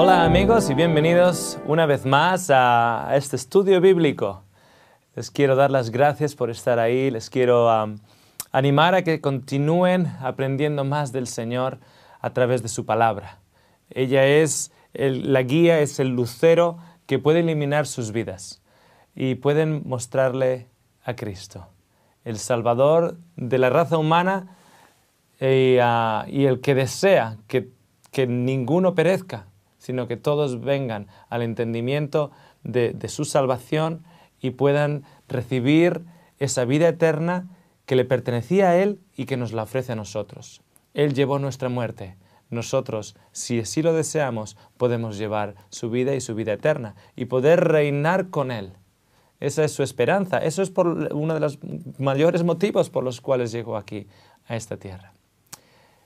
Hola amigos y bienvenidos una vez más a este estudio bíblico. Les quiero dar las gracias por estar ahí, les quiero animar a que continúen aprendiendo más del Señor a través de su palabra. Ella es la guía, es el lucero que puede iluminar sus vidas y pueden mostrarle a Cristo, el Salvador de la raza humana eh, ah, y, el que desea que ninguno perezca, sino que todos vengan al entendimiento de, su salvación y puedan recibir esa vida eterna que le pertenecía a Él y que nos la ofrece a nosotros. Él llevó nuestra muerte. Nosotros, si así lo deseamos, podemos llevar su vida y su vida eterna y poder reinar con Él. Esa es su esperanza. Eso es por uno de los mayores motivos por los cuales llegó aquí, a esta tierra.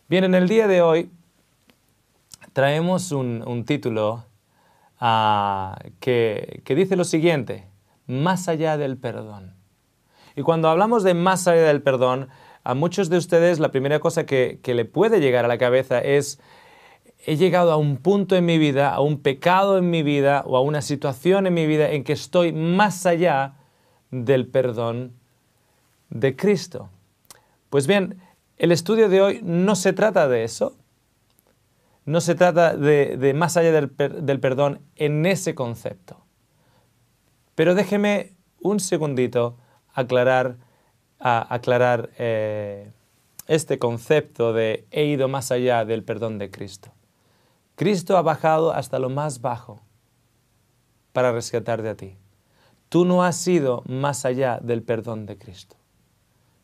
Bien, en el día de hoy traemos un, título ah, que, dice lo siguiente, más allá del perdón. Y cuando hablamos de más allá del perdón, a muchos de ustedes la primera cosa que, que, le puede llegar a la cabeza es, he llegado a un punto en mi vida, a un pecado en mi vida o a una situación en mi vida en que estoy más allá del perdón de Cristo. Pues bien, el estudio de hoy no se trata de eso, no se trata de, más allá del, perdón en ese concepto. Pero déjeme un segundito aclarar, eh, este concepto de he ido más allá del perdón de Cristo. Cristo ha bajado hasta lo más bajo para rescatarte a ti. Tú no has ido más allá del perdón de Cristo.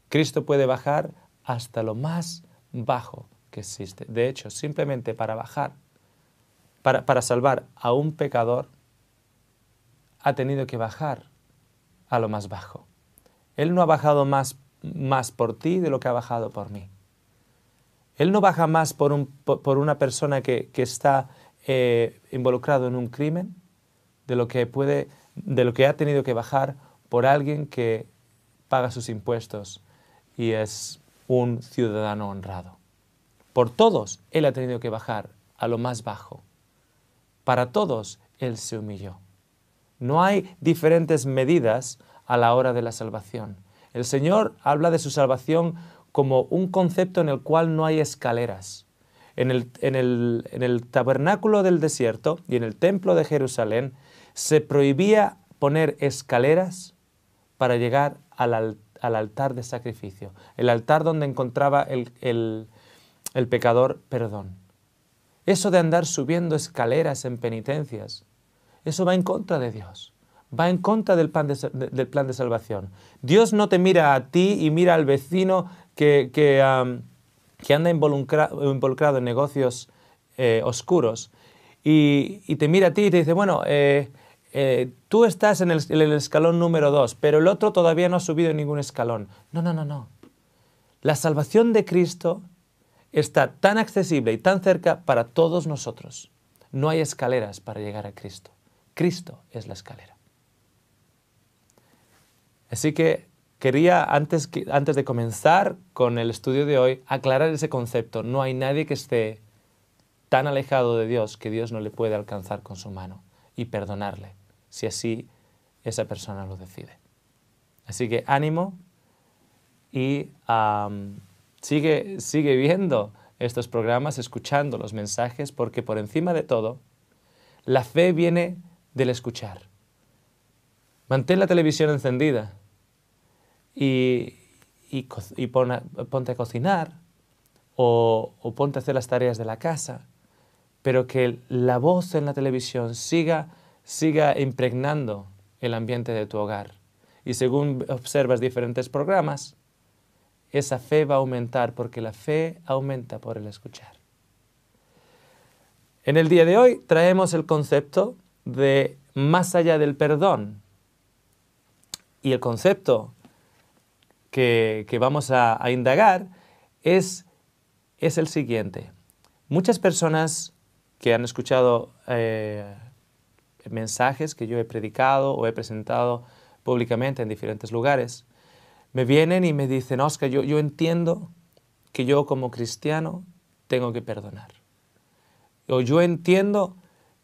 Cristo puede bajar hasta lo más bajo existe. De hecho, simplemente para bajar, para, salvar a un pecador, ha tenido que bajar a lo más bajo. Él no ha bajado más, más por ti de lo que ha bajado por mí. Él no baja más por, por una persona que, está eh, involucrado en un crimen de lo que puede, de lo que ha tenido que bajar por alguien que paga sus impuestos y es un ciudadano honrado. Por todos Él ha tenido que bajar a lo más bajo. Para todos Él se humilló. No hay diferentes medidas a la hora de la salvación. El Señor habla de su salvación como un concepto en el cual no hay escaleras. En el, tabernáculo del desierto y en el templo de Jerusalén se prohibía poner escaleras para llegar al, altar de sacrificio, el altar donde encontraba el el pecador perdón. Eso de andar subiendo escaleras en penitencias, eso va en contra de Dios, va en contra del plan de, salvación. Dios no te mira a ti y mira al vecino que, que, anda involucrado en negocios eh, oscuros y, te mira a ti y te dice, bueno, eh, eh, tú estás en el, escalón número dos, pero el otro todavía no ha subido ningún escalón. No, no, no, no. La salvación de Cristo está tan accesible y tan cerca para todos nosotros. No hay escaleras para llegar a Cristo. Cristo es la escalera. Así que quería, antes, antes de comenzar con el estudio de hoy, aclarar ese concepto. No hay nadie que esté tan alejado de Dios que Dios no le puede alcanzar con su mano y perdonarle, si así esa persona lo decide. Así que ánimo y Sigue, viendo estos programas, escuchando los mensajes, porque por encima de todo, la fe viene del escuchar. Mantén la televisión encendida y, ponte a cocinar o, ponte a hacer las tareas de la casa, pero que la voz en la televisión siga impregnando el ambiente de tu hogar. Y según observas diferentes programas, esa fe va a aumentar porque la fe aumenta por el escuchar. En el día de hoy traemos el concepto de más allá del perdón. Y el concepto que, vamos a, indagar es, el siguiente. Muchas personas que han escuchado eh, mensajes que yo he predicado o he presentado públicamente en diferentes lugares, me vienen y me dicen, Oscar, yo, yo entiendo que yo como cristiano tengo que perdonar. O yo entiendo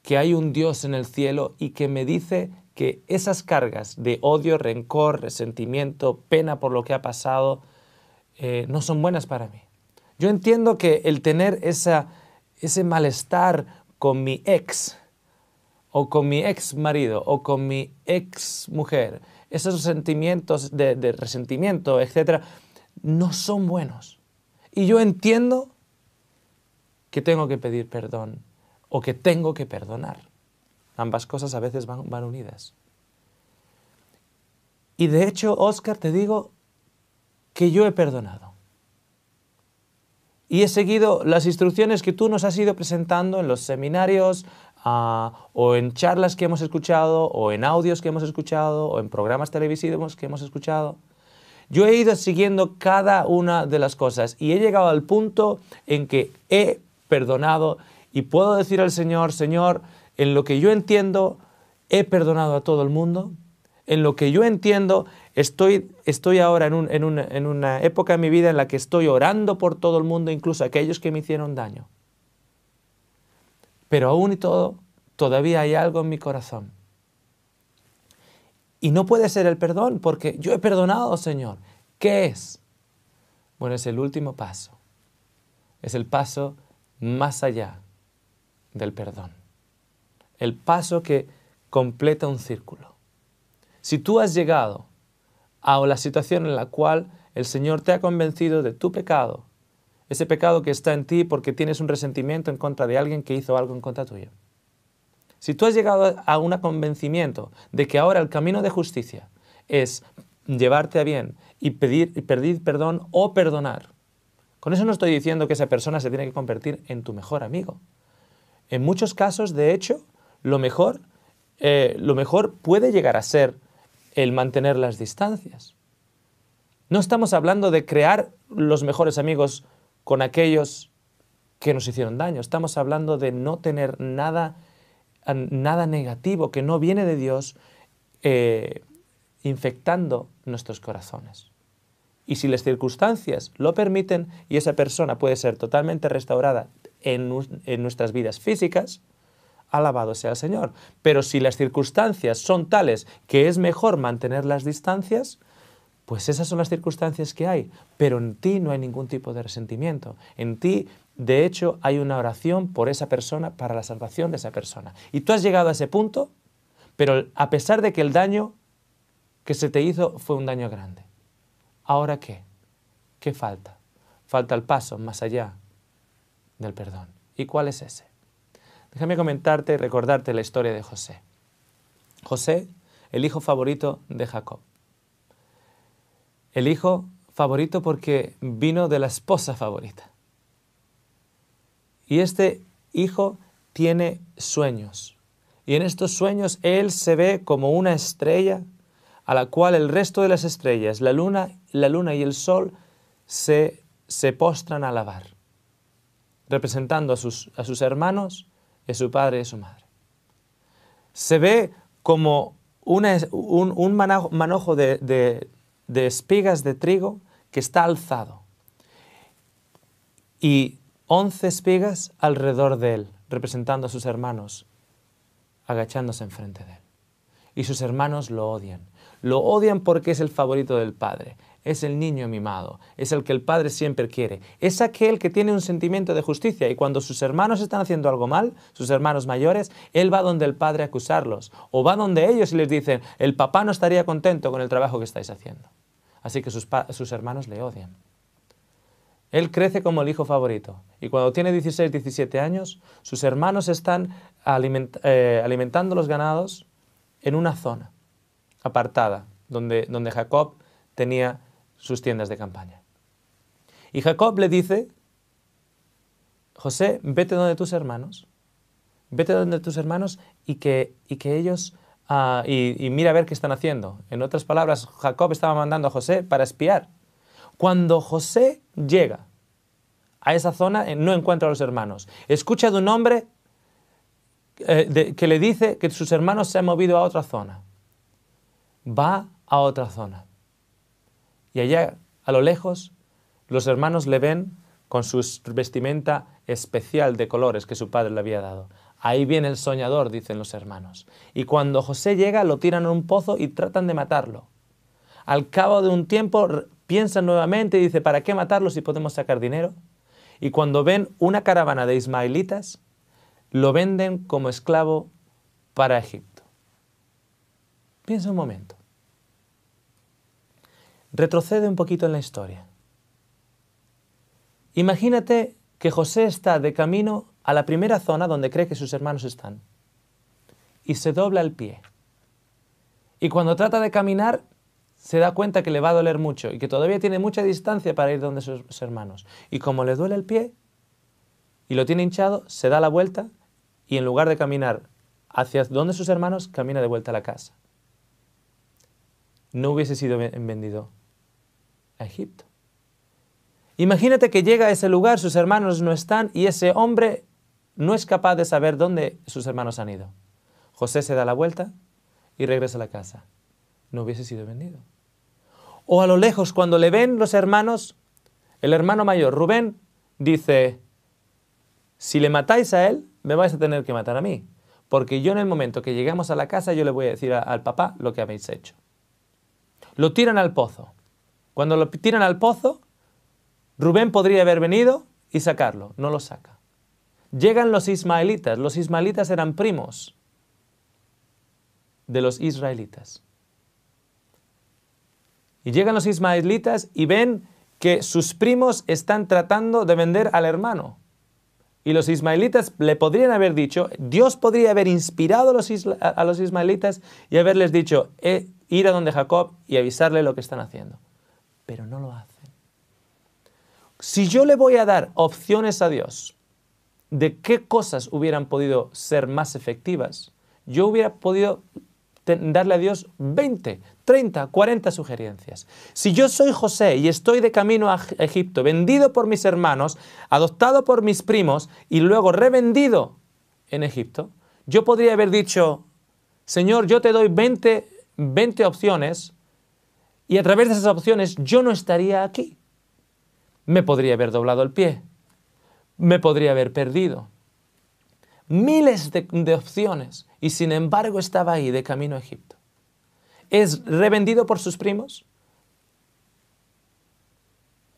que hay un Dios en el cielo y que me dice que esas cargas de odio, rencor, resentimiento, pena por lo que ha pasado, eh, no son buenas para mí. Yo entiendo que el tener esa, ese malestar con mi ex, o con mi ex marido, o con mi ex mujer, esos sentimientos de, resentimiento, etcétera, no son buenos. Y yo entiendo que tengo que pedir perdón o que tengo que perdonar. Ambas cosas a veces van, van unidas. Y de hecho, Oscar, te digo que yo he perdonado. Y he seguido las instrucciones que tú nos has ido presentando en los seminarios, o en charlas que hemos escuchado, o en audios que hemos escuchado, o en programas televisivos que hemos escuchado. Yo he ido siguiendo cada una de las cosas y he llegado al punto en que he perdonado y puedo decir al Señor, Señor, en lo que yo entiendo, he perdonado a todo el mundo. En lo que yo entiendo, estoy, estoy ahora en, una, en una época en mi vida en la que estoy orando por todo el mundo, incluso aquellos que me hicieron daño. Pero aún y todo, todavía hay algo en mi corazón. Y no puede ser el perdón, porque yo he perdonado, Señor. ¿Qué es? Bueno, es el último paso. Es el paso más allá del perdón. El paso que completa un círculo. Si tú has llegado a la situación en la cual el Señor te ha convencido de tu pecado ese pecado que está en ti porque tienes un resentimiento en contra de alguien que hizo algo en contra tuyo. Si tú has llegado a un convencimiento de que ahora el camino de justicia es llevarte a bien y pedir, pedir perdón o perdonar, con eso no estoy diciendo que esa persona se tiene que convertir en tu mejor amigo. En muchos casos, de hecho, lo mejor, eh, lo mejor puede llegar a ser el mantener las distancias. No estamos hablando de crear los mejores amigos con aquellos que nos hicieron daño. Estamos hablando de no tener nada, negativo que no viene de Dios eh, infectando nuestros corazones. Y si las circunstancias lo permiten y esa persona puede ser totalmente restaurada en nuestras vidas físicas, alabado sea el Señor. Pero si las circunstancias son tales que es mejor mantener las distancias, pues esas son las circunstancias que hay, pero en ti no hay ningún tipo de resentimiento. En ti, de hecho, hay una oración por esa persona, para la salvación de esa persona. Y tú has llegado a ese punto, pero a pesar de que el daño que se te hizo fue un daño grande. ¿Ahora qué? ¿Qué falta? Falta el paso más allá del perdón. ¿Y cuál es ese? Déjame comentarte y recordarte la historia de José. José, el hijo favorito de Jacob el hijo favorito porque vino de la esposa favorita. Y este hijo tiene sueños. Y en estos sueños él se ve como una estrella a la cual el resto de las estrellas, la luna, la luna y el sol se, postran a lavar, representando a sus, a sus hermanos, a su padre y a su madre. Se ve como un, manojo de, de espigas de trigo que está alzado y once espigas alrededor de él, representando a sus hermanos, agachándose enfrente de él. Y sus hermanos lo odian. Lo odian porque es el favorito del Padre, es el niño mimado, es el que el padre siempre quiere, es aquel que tiene un sentimiento de justicia y cuando sus hermanos están haciendo algo mal, sus hermanos mayores, él va donde el padre a acusarlos o va donde ellos y les dicen, el papá no estaría contento con el trabajo que estáis haciendo. Así que sus, hermanos le odian. Él crece como el hijo favorito y cuando tiene 16, 17 años, sus hermanos están eh, alimentando los ganados en una zona apartada donde, donde Jacob tenía sus tiendas de campaña. Y Jacob le dice, José, vete donde tus hermanos, vete donde tus hermanos y que, que ellos, ah, y, mira a ver qué están haciendo. En otras palabras, Jacob estaba mandando a José para espiar. Cuando José llega a esa zona, eh, no encuentra a los hermanos. Escucha de un hombre eh, que le dice que sus hermanos se han movido a otra zona. Va a otra zona. Y allá, a lo lejos, los hermanos le ven con su vestimenta especial de colores que su padre le había dado. Ahí viene el soñador, dicen los hermanos. Y cuando José llega, lo tiran en un pozo y tratan de matarlo. Al cabo de un tiempo, piensan nuevamente y dice, ¿para qué matarlo si podemos sacar dinero? Y cuando ven una caravana de ismaelitas, lo venden como esclavo para Egipto. Piensa un momento. Retrocede un poquito en la historia. Imagínate que José está de camino a la primera zona donde cree que sus hermanos están y se dobla el pie. Y cuando trata de caminar, se da cuenta que le va a doler mucho y que todavía tiene mucha distancia para ir donde sus hermanos. Y como le duele el pie y lo tiene hinchado, se da la vuelta y en lugar de caminar hacia donde sus hermanos, camina de vuelta a la casa. No hubiese sido vendido a Egipto. Imagínate que llega a ese lugar, sus hermanos no están y ese hombre no es capaz de saber dónde sus hermanos han ido. José se da la vuelta y regresa a la casa. No hubiese sido vendido. O a lo lejos, cuando le ven los hermanos, el hermano mayor, Rubén, dice, si le matáis a él, me vais a tener que matar a mí, porque yo en el momento que llegamos a la casa, yo le voy a decir al papá lo que habéis hecho. Lo tiran al pozo. Cuando lo tiran al pozo, Rubén podría haber venido y sacarlo, no lo saca. Llegan los ismaelitas, los ismaelitas eran primos de los israelitas. Y llegan los ismaelitas y ven que sus primos están tratando de vender al hermano. Y los ismaelitas le podrían haber dicho, Dios podría haber inspirado a los, ismaelitas y haberles dicho, eh, ir a donde Jacob y avisarle lo que están haciendo pero no lo hacen. Si yo le voy a dar opciones a Dios de qué cosas hubieran podido ser más efectivas, yo hubiera podido darle a Dios 20, 30, 40 sugerencias. Si yo soy José y estoy de camino a Egipto, vendido por mis hermanos, adoptado por mis primos y luego revendido en Egipto, yo podría haber dicho, Señor, yo te doy 20, 20 opciones y a través de esas opciones yo no estaría aquí. Me podría haber doblado el pie. Me podría haber perdido. Miles de, opciones. Y sin embargo estaba ahí de camino a Egipto. Es revendido por sus primos.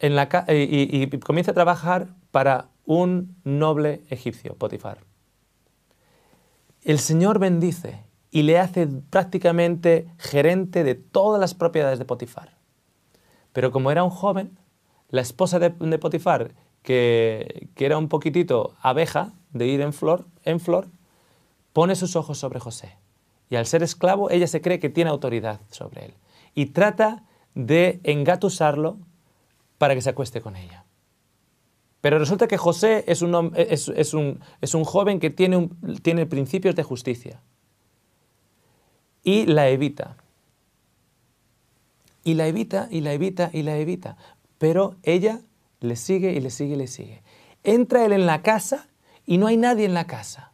y, y comienza a trabajar para un noble egipcio, Potifar. El Señor bendice y le hace prácticamente gerente de todas las propiedades de Potifar. Pero como era un joven, la esposa de, Potifar, que, era un poquitito abeja de ir en flor, en flor, pone sus ojos sobre José. Y al ser esclavo, ella se cree que tiene autoridad sobre él. Y trata de engatusarlo para que se acueste con ella. Pero resulta que José es un, joven que tiene principios de justicia y la evita. Y la evita, y la evita, y la evita. Pero ella le sigue y le sigue y le sigue. Entra él en la casa y no hay nadie en la casa.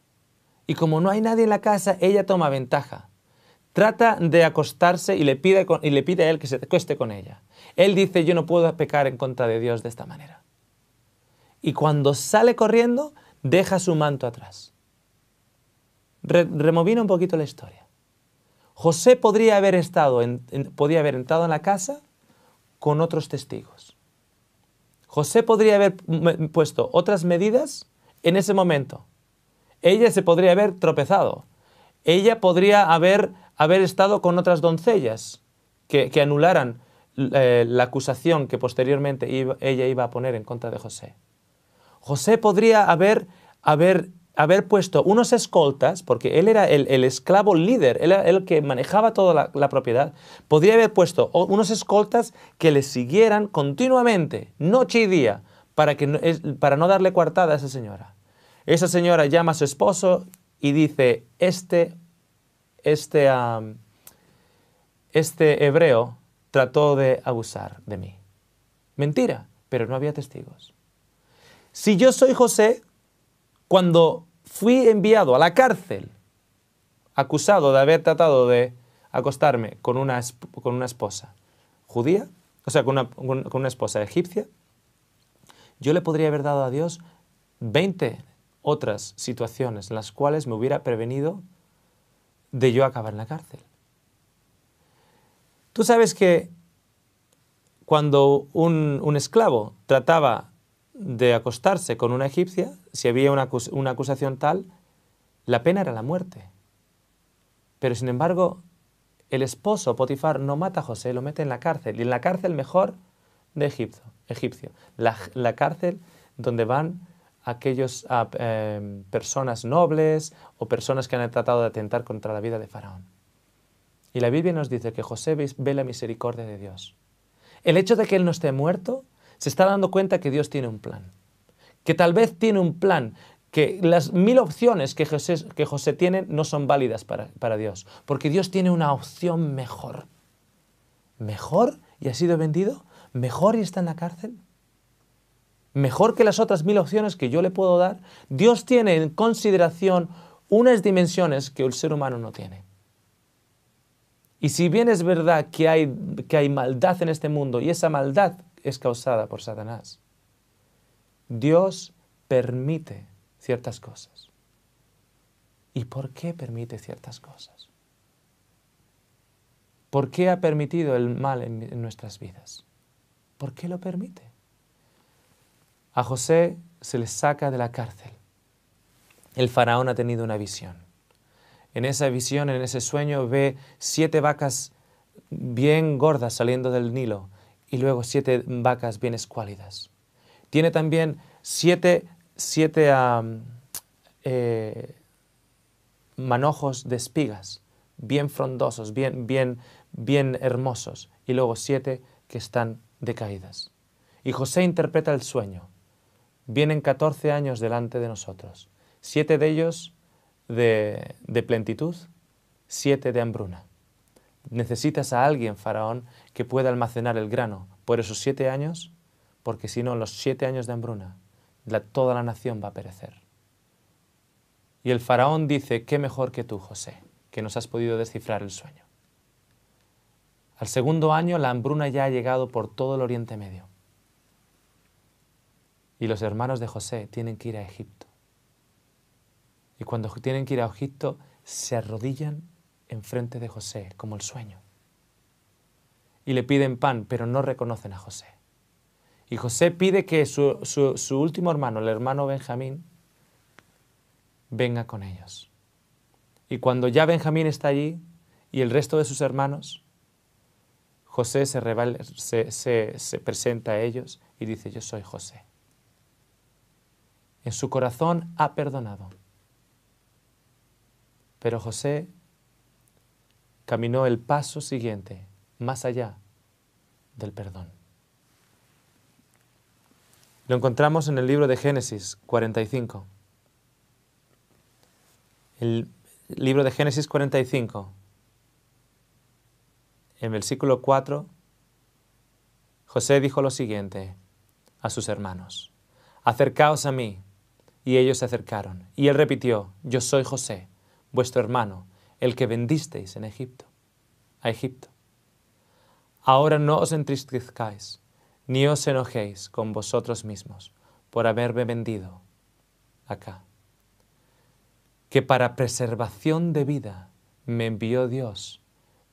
Y como no hay nadie en la casa, ella toma ventaja. Trata de acostarse y le pide, y le pide a él que se acueste con ella. Él dice, yo no puedo pecar en contra de Dios de esta manera. Y cuando sale corriendo, deja su manto atrás. removí un poquito la historia. José podría haber, estado en, haber entrado en la casa con otros testigos. José podría haber puesto otras medidas en ese momento. Ella se podría haber tropezado. Ella podría haber, haber estado con otras doncellas que, anularan eh, la acusación que posteriormente ella iba a poner en contra de José. José podría haber, haber haber puesto unos escoltas, porque él era el, esclavo líder, él el que manejaba toda la, propiedad, podría haber puesto unos escoltas que le siguieran continuamente, noche y día, para, que no, para no darle coartada a esa señora. Esa señora llama a su esposo y dice, este, este, este hebreo trató de abusar de mí. Mentira, pero no había testigos. Si yo soy José, cuando fui enviado a la cárcel, acusado de haber tratado de acostarme con una, con una esposa judía, o sea, con una, esposa egipcia, yo le podría haber dado a Dios 20 otras situaciones en las cuales me hubiera prevenido de yo acabar en la cárcel. Tú sabes que cuando un, un esclavo trataba de acostarse con una egipcia, si había una, acusación tal, la pena era la muerte. Pero sin embargo, el esposo Potifar no mata a José, lo mete en la cárcel, y en la cárcel mejor de Egipto, egipcio, la, cárcel donde van aquellas ah, em, personas nobles o personas que han tratado de atentar contra la vida de Faraón. Y la Biblia nos dice que José ve la misericordia de Dios. El hecho de que él no esté muerto se está dando cuenta que Dios tiene un plan, que tal vez tiene un plan, que las mil opciones que José, tiene no son válidas para, para Dios, porque Dios tiene una opción mejor. ¿Mejor y ha sido vendido? ¿Mejor y está en la cárcel? mejor que las otras mil opciones que yo le puedo dar, Dios tiene en consideración unas dimensiones que el ser humano no tiene. Y si bien es verdad que hay, que hay maldad en este mundo y esa maldad es causada por Satanás. Dios permite ciertas cosas. ¿Y por qué permite ciertas cosas? ¿Por qué ha permitido el mal en, nuestras vidas? ¿Por qué lo permite? A José se le saca de la cárcel. El faraón ha tenido una visión. En esa visión, en ese sueño, ve siete vacas bien gordas saliendo del Nilo y luego siete vacas bien escuálidas. Tiene también siete, siete eh, manojos de espigas, bien frondosos, bien, bien, bien hermosos, y luego siete que están decaídas. Y José interpreta el sueño. Vienen 14 años delante de nosotros, siete de ellos de, de plenitud, siete de hambruna. Necesitas a alguien, faraón, que pueda almacenar el grano por esos siete años, porque si no, los siete años de hambruna, toda la nación va a perecer. Y el faraón dice, qué mejor que tú, José, que nos has podido descifrar el sueño. Al segundo año la hambruna ya ha llegado por todo el Oriente Medio. Y los hermanos de José tienen que ir a Egipto. Y cuando tienen que ir a Egipto, se arrodillan enfrente de José, como el sueño y le piden pan, pero no reconocen a José. Y José pide que su, último hermano, el hermano Benjamín, venga con ellos. Y cuando ya Benjamín está allí y el resto de sus hermanos, José se, se, presenta a ellos y dice, yo soy José. En su corazón ha perdonado. Pero José caminó el paso siguiente más allá del perdón. Lo encontramos en el libro de Génesis 45. El libro de Génesis 45, en el versículo 4, José dijo lo siguiente a sus hermanos, acercaos a mí. Y ellos se acercaron. Y él repitió, yo soy José, vuestro hermano, el que vendisteis en Egipto, a Egipto. Ahora no os entristezcáis, ni os enojéis con vosotros mismos por haberme vendido acá. Que para preservación de vida me envió Dios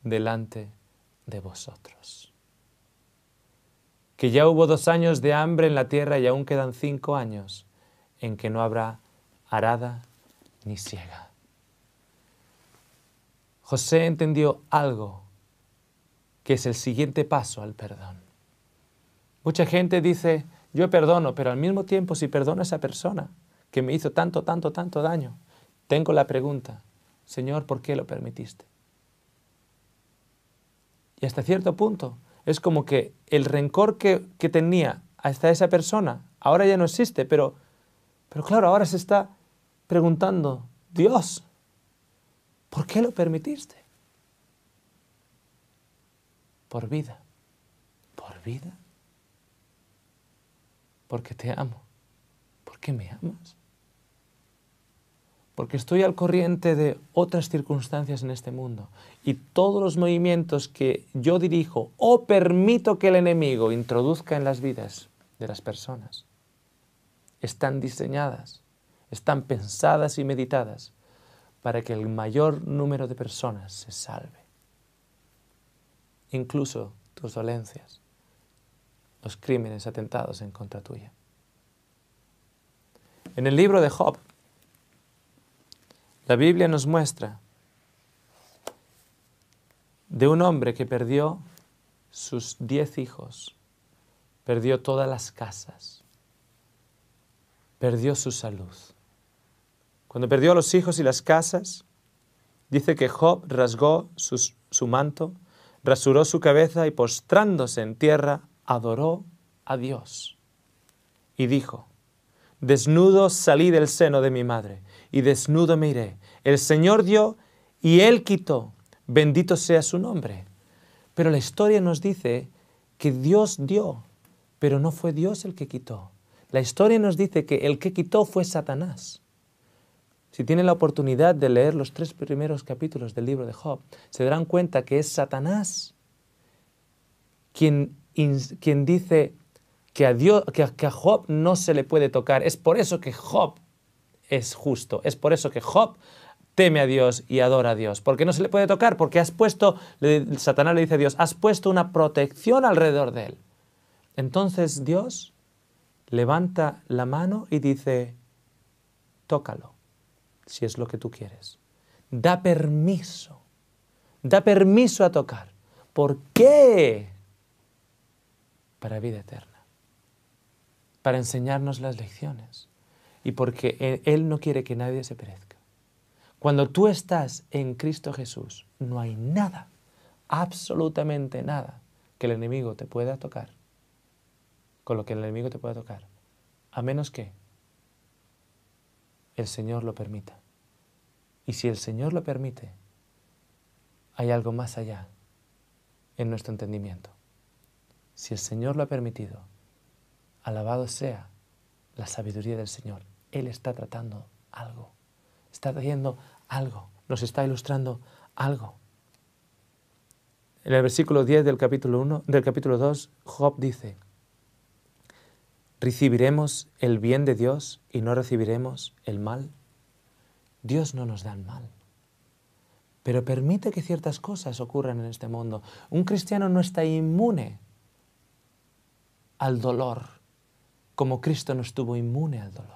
delante de vosotros. Que ya hubo dos años de hambre en la tierra y aún quedan cinco años en que no habrá arada ni ciega. José entendió algo que es el siguiente paso al perdón. Mucha gente dice, yo perdono, pero al mismo tiempo si perdono a esa persona que me hizo tanto, tanto, tanto daño, tengo la pregunta, Señor, ¿por qué lo permitiste? Y hasta cierto punto es como que el rencor que, que tenía hasta esa persona ahora ya no existe, pero, pero claro, ahora se está preguntando, Dios, ¿por qué lo permitiste? por vida. ¿Por vida? Porque te amo. Porque me amas. Porque estoy al corriente de otras circunstancias en este mundo y todos los movimientos que yo dirijo o permito que el enemigo introduzca en las vidas de las personas están diseñadas, están pensadas y meditadas para que el mayor número de personas se salve incluso tus dolencias, los crímenes atentados en contra tuya. En el libro de Job, la Biblia nos muestra de un hombre que perdió sus diez hijos, perdió todas las casas, perdió su salud. Cuando perdió a los hijos y las casas, dice que Job rasgó su manto, rasuró su cabeza y postrándose en tierra, adoró a Dios. Y dijo, Desnudo salí del seno de mi madre, y desnudo me iré. El Señor dio y Él quitó. Bendito sea su nombre. Pero la historia nos dice que Dios dio, pero no fue Dios el que quitó. La historia nos dice que el que quitó fue Satanás. Si tienen la oportunidad de leer los tres primeros capítulos del libro de Job, se darán cuenta que es Satanás quien, dice que a, que a Job no se le puede tocar. Es por eso que Job es justo, es por eso que Job teme a Dios y adora a Dios. Porque no se le puede tocar, porque has puesto, Satanás le dice a Dios, has puesto una protección alrededor de él. Entonces Dios levanta la mano y dice, tócalo si es lo que tú quieres. Da permiso. Da permiso a tocar. ¿Por qué? Para vida eterna. Para enseñarnos las lecciones. Y porque e-, Él no quiere que nadie se perezca. Cuando tú estás en Cristo Jesús, no hay nada, absolutamente nada, que el enemigo te pueda tocar. Con lo que el enemigo te pueda tocar. A menos que el Señor lo permita. Y si el Señor lo permite, hay algo más allá en nuestro entendimiento. Si el Señor lo ha permitido, alabado sea la sabiduría del Señor. Él está tratando algo, está trayendo algo, nos está ilustrando algo. En el versículo 10 del capítulo, 1, del capítulo 2, Job dice, ¿Recibiremos el bien de Dios y no recibiremos el mal? Dios no nos da el mal, pero permite que ciertas cosas ocurran en este mundo. Un cristiano no está inmune al dolor, como Cristo no estuvo inmune al dolor.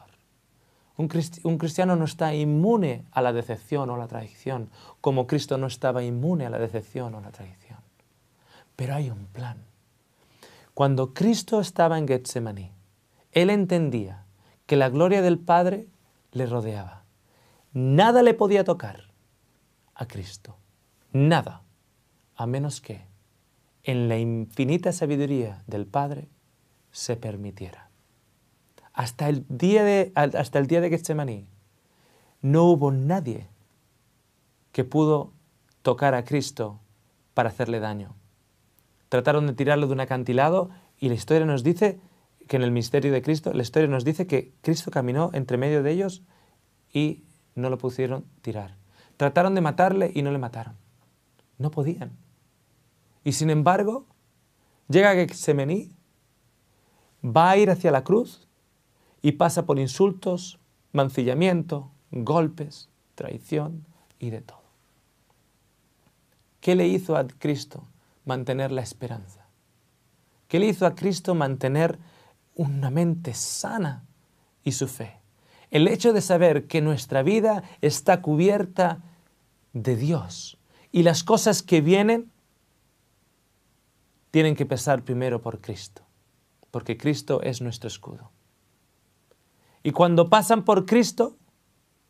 Un, cristiano no está inmune a la decepción o la traición, como Cristo no estaba inmune a la decepción o la traición. Pero hay un plan. Cuando Cristo estaba en Getsemaní, él entendía que la gloria del Padre le rodeaba. Nada le podía tocar a Cristo. Nada. A menos que en la infinita sabiduría del Padre se permitiera. Hasta el día de, hasta el día de Getsemaní no hubo nadie que pudo tocar a Cristo para hacerle daño. Trataron de tirarlo de un acantilado y la historia nos dice que en el misterio de Cristo, la historia nos dice que Cristo caminó entre medio de ellos y no lo pusieron tirar. Trataron de matarle y no le mataron. No podían. Y sin embargo, llega Gexemení, va a ir hacia la cruz y pasa por insultos, mancillamiento, golpes, traición y de todo. ¿Qué le hizo a Cristo mantener la esperanza? ¿Qué le hizo a Cristo mantener una mente sana y su fe. El hecho de saber que nuestra vida está cubierta de Dios y las cosas que vienen tienen que pasar primero por Cristo, porque Cristo es nuestro escudo. Y cuando pasan por Cristo,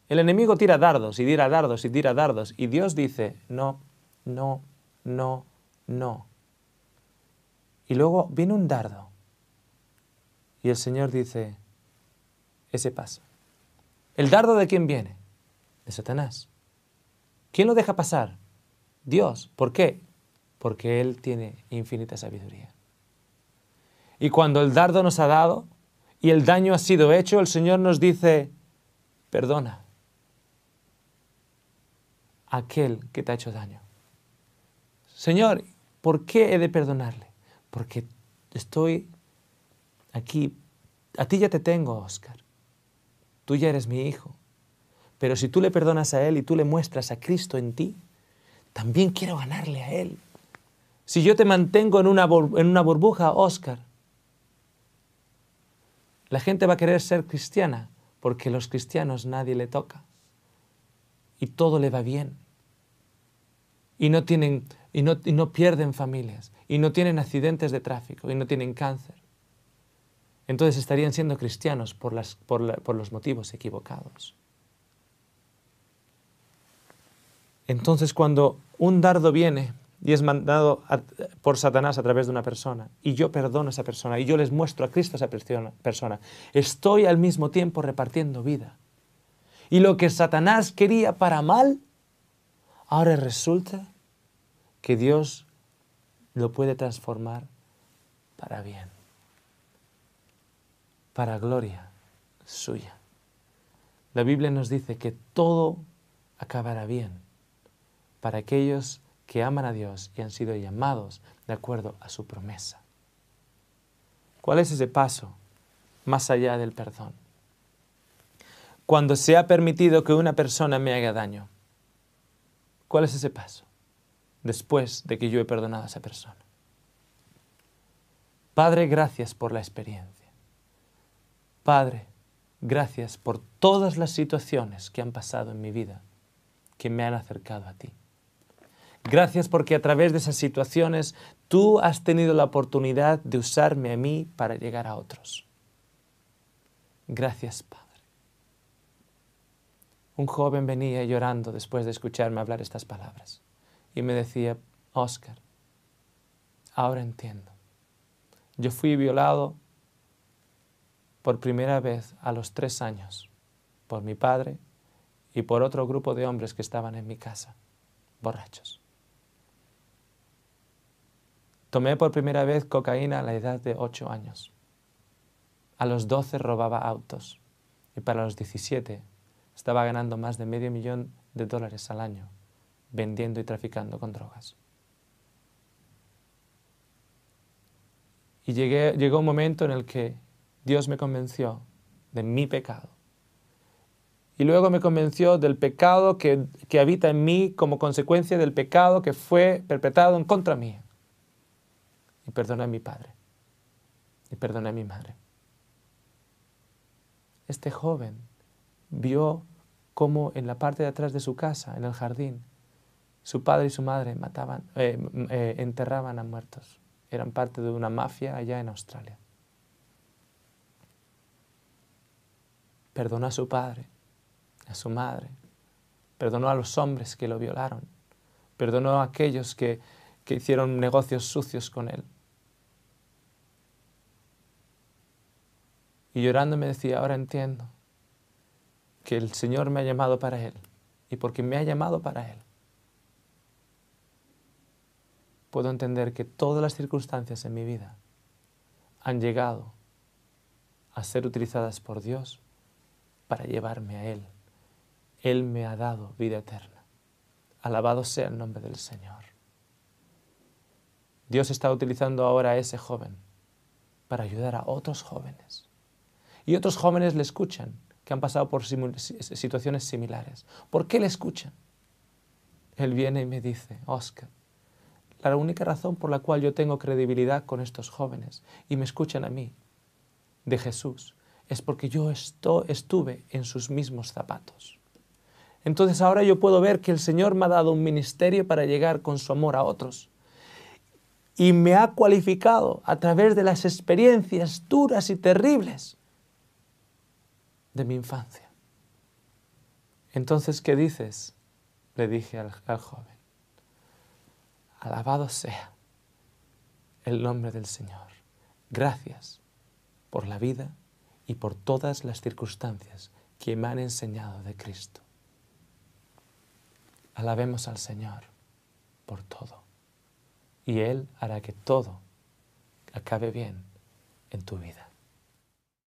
el enemigo tira dardos y tira dardos y tira dardos y Dios dice, no, no, no, no. Y luego viene un dardo y el Señor dice, ese paso. ¿El dardo de quién viene? De Satanás. ¿Quién lo deja pasar? Dios. ¿Por qué? Porque Él tiene infinita sabiduría. Y cuando el dardo nos ha dado y el daño ha sido hecho, el Señor nos dice, perdona aquel que te ha hecho daño. Señor, ¿por qué he de perdonarle? Porque estoy aquí, a ti ya te tengo, Oscar. Tú ya eres mi hijo. Pero si tú le perdonas a Él y tú le muestras a Cristo en ti, también quiero ganarle a Él. Si yo te mantengo en una, en una burbuja, Oscar, la gente va a querer ser cristiana porque los cristianos nadie le toca y todo le va bien. Y no, tienen, y no pierden familias, y no tienen accidentes de tráfico, y no tienen cáncer entonces estarían siendo cristianos por, los motivos equivocados. Entonces cuando un dardo viene y es mandado por Satanás a través de una persona, y yo perdono a esa persona, y yo les muestro a Cristo a esa persona, estoy al mismo tiempo repartiendo vida. Y lo que Satanás quería para mal, ahora resulta que Dios lo puede transformar para bien para gloria suya. La Biblia nos dice que todo acabará bien para aquellos que aman a Dios y han sido llamados de acuerdo a su promesa. ¿Cuál es ese paso más allá del perdón? Cuando se ha permitido que una persona me haga daño, ¿cuál es ese paso después de que yo he perdonado a esa persona? Padre, gracias por la experiencia. Padre, gracias por todas las situaciones que han pasado en mi vida, que me han acercado a ti. Gracias porque a través de esas situaciones tú has tenido la oportunidad de usarme a mí para llegar a otros. Gracias, Padre. Un joven venía llorando después de escucharme hablar estas palabras y me decía, Oscar, ahora entiendo. Yo fui violado por primera vez a los tres años por mi padre y por otro grupo de hombres que estaban en mi casa, borrachos. Tomé por primera vez cocaína a la edad de ocho años. A los doce robaba autos y para los diecisiete estaba ganando más de medio millón de dólares al año vendiendo y traficando con drogas. Y llegó un momento en el que Dios me convenció de mi pecado. Y luego me convenció del pecado que, habita en mí como consecuencia del pecado que fue perpetrado en contra mí. Y perdoné a mi padre. Y perdoné a mi madre. Este joven vio cómo en la parte de atrás de su casa, en el jardín, su padre y su madre mataban, eh, eh, enterraban a muertos. Eran parte de una mafia allá en Australia. perdonó a su padre, a su madre, perdonó a los hombres que lo violaron, perdonó a aquellos que, que hicieron negocios sucios con él. Y llorando me decía, ahora entiendo que el Señor me ha llamado para Él. Y porque me ha llamado para Él, puedo entender que todas las circunstancias en mi vida han llegado a ser utilizadas por Dios para llevarme a Él. Él me ha dado vida eterna. Alabado sea el nombre del Señor. Dios está utilizando ahora a ese joven para ayudar a otros jóvenes. Y otros jóvenes le escuchan, que han pasado por situaciones similares. ¿Por qué le escuchan? Él viene y me dice, Oscar, la única razón por la cual yo tengo credibilidad con estos jóvenes y me escuchan a mí, de Jesús, es porque yo estuve en sus mismos zapatos. Entonces ahora yo puedo ver que el Señor me ha dado un ministerio para llegar con su amor a otros. Y me ha cualificado a través de las experiencias duras y terribles de mi infancia. Entonces, ¿qué dices? Le dije al joven. Alabado sea el nombre del Señor. Gracias por la vida y por todas las circunstancias que me han enseñado de Cristo. Alabemos al Señor por todo, y Él hará que todo acabe bien en tu vida.